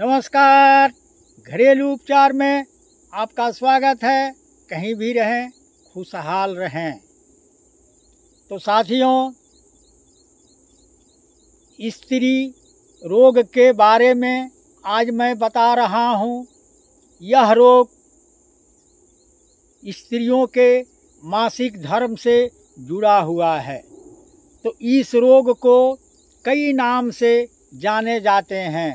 नमस्कार घरेलू उपचार में आपका स्वागत है कहीं भी रहें खुशहाल रहें तो साथियों स्त्री रोग के बारे में आज मैं बता रहा हूँ यह रोग स्त्रियों के मासिक धर्म से जुड़ा हुआ है तो इस रोग को कई नाम से जाने जाते हैं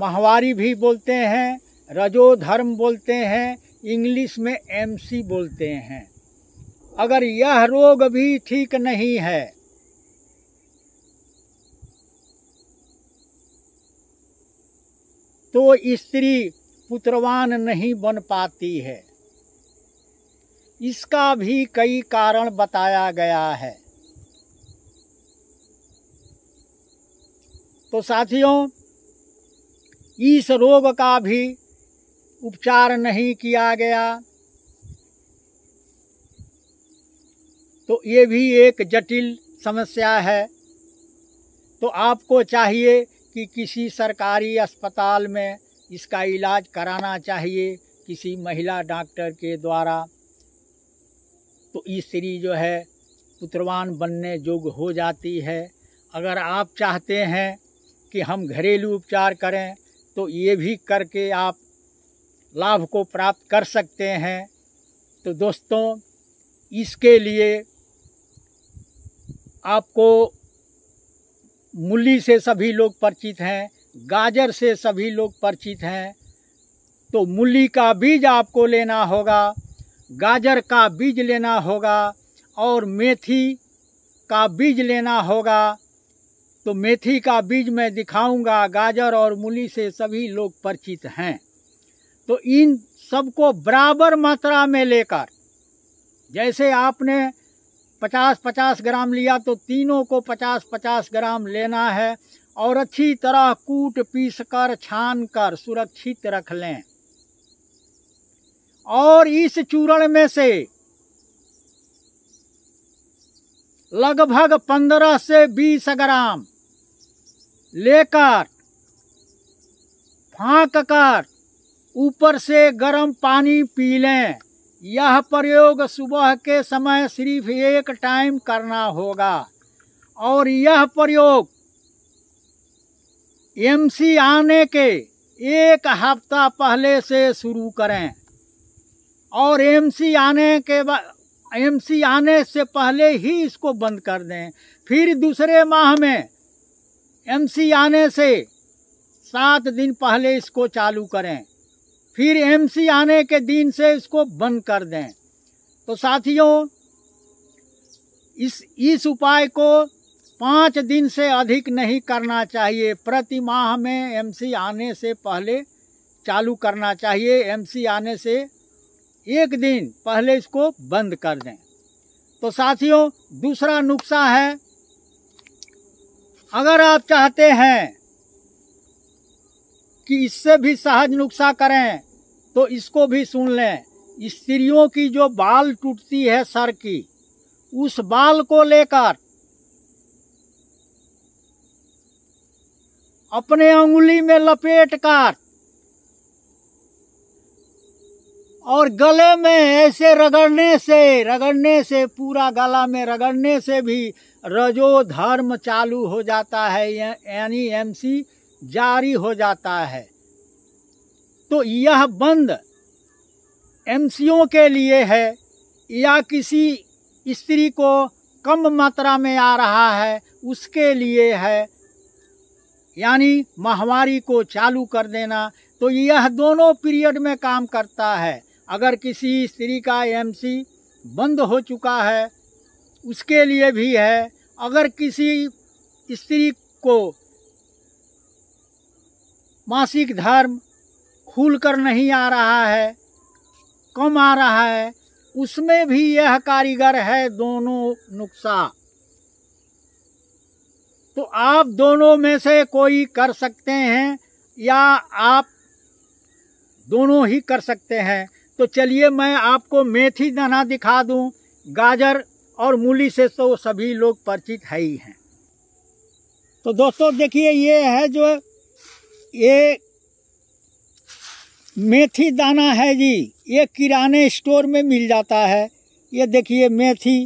माहवारी भी बोलते हैं रजो धर्म बोलते हैं इंग्लिश में एमसी बोलते हैं अगर यह रोग भी ठीक नहीं है तो स्त्री पुत्रवान नहीं बन पाती है इसका भी कई कारण बताया गया है तो साथियों इस रोग का भी उपचार नहीं किया गया तो ये भी एक जटिल समस्या है तो आपको चाहिए कि किसी सरकारी अस्पताल में इसका इलाज कराना चाहिए किसी महिला डॉक्टर के द्वारा तो स्त्री जो है पुत्रवान बनने योग्य हो जाती है अगर आप चाहते हैं कि हम घरेलू उपचार करें तो ये भी करके आप लाभ को प्राप्त कर सकते हैं तो दोस्तों इसके लिए आपको मूली से सभी लोग परिचित हैं गाजर से सभी लोग परिचित हैं तो मूली का बीज आपको लेना होगा गाजर का बीज लेना होगा और मेथी का बीज लेना होगा तो मेथी का बीज मैं दिखाऊंगा गाजर और मूली से सभी लोग परिचित हैं तो इन सबको बराबर मात्रा में लेकर जैसे आपने 50-50 ग्राम लिया तो तीनों को 50-50 ग्राम लेना है और अच्छी तरह कूट पीस कर छान कर सुरक्षित रख लें और इस चूरण में से लगभग 15 से 20 ग्राम लेकर फाँक कर ऊपर से गर्म पानी पी लें यह प्रयोग सुबह के समय सिर्फ एक टाइम करना होगा और यह प्रयोग एमसी आने के एक हफ्ता पहले से शुरू करें और एमसी आने के बाद सी आने से पहले ही इसको बंद कर दें फिर दूसरे माह में एमसी आने से सात दिन पहले इसको चालू करें फिर एमसी आने के दिन से इसको बंद कर दें तो साथियों इस इस उपाय को पाँच दिन से अधिक नहीं करना चाहिए प्रति माह में एमसी आने से पहले चालू करना चाहिए एमसी आने से एक दिन पहले इसको बंद कर दें तो साथियों दूसरा नुस्खा है अगर आप चाहते हैं कि इससे भी सहज नुस्खा करें तो इसको भी सुन लें स्त्रियों की जो बाल टूटती है सर की उस बाल को लेकर अपने अंगुली में लपेट कर और गले में ऐसे रगड़ने से रगड़ने से पूरा गला में रगड़ने से भी रजो धर्म चालू हो जाता है यानी एमसी जारी हो जाता है तो यह बंद एमसीओ के लिए है या किसी स्त्री को कम मात्रा में आ रहा है उसके लिए है यानी माहवारी को चालू कर देना तो यह दोनों पीरियड में काम करता है अगर किसी स्त्री का एमसी बंद हो चुका है उसके लिए भी है अगर किसी स्त्री को मासिक धर्म खुल कर नहीं आ रहा है कम आ रहा है उसमें भी यह कारीगर है दोनों नुस्खा तो आप दोनों में से कोई कर सकते हैं या आप दोनों ही कर सकते हैं तो चलिए मैं आपको मेथी दाना दिखा दूं गाजर और मूली से तो सभी लोग परिचित है ही हैं तो दोस्तों देखिए ये है जो ये मेथी दाना है जी ये किराने स्टोर में मिल जाता है ये देखिए मेथी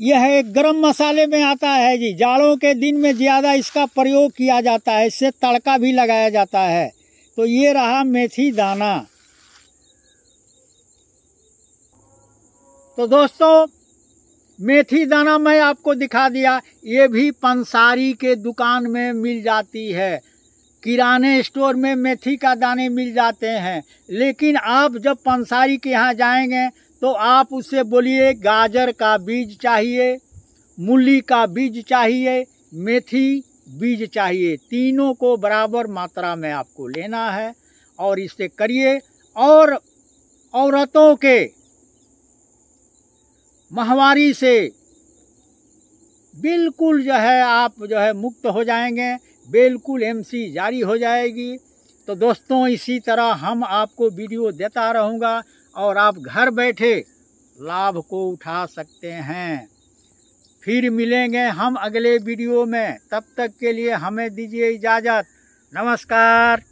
यह एक गरम मसाले में आता है जी जाड़ों के दिन में ज़्यादा इसका प्रयोग किया जाता है इससे तड़का भी लगाया जाता है तो ये रहा मेथी दाना तो दोस्तों मेथी दाना मैं आपको दिखा दिया ये भी पंसारी के दुकान में मिल जाती है किराने स्टोर में मेथी का दाने मिल जाते हैं लेकिन आप जब पंसारी के यहाँ जाएंगे तो आप उससे बोलिए गाजर का बीज चाहिए मूली का बीज चाहिए मेथी बीज चाहिए तीनों को बराबर मात्रा में आपको लेना है और इससे करिए और औरतों के महामारी से बिल्कुल जो है आप जो है मुक्त हो जाएंगे बिल्कुल एमसी जारी हो जाएगी तो दोस्तों इसी तरह हम आपको वीडियो देता रहूँगा और आप घर बैठे लाभ को उठा सकते हैं फिर मिलेंगे हम अगले वीडियो में तब तक के लिए हमें दीजिए इजाज़त नमस्कार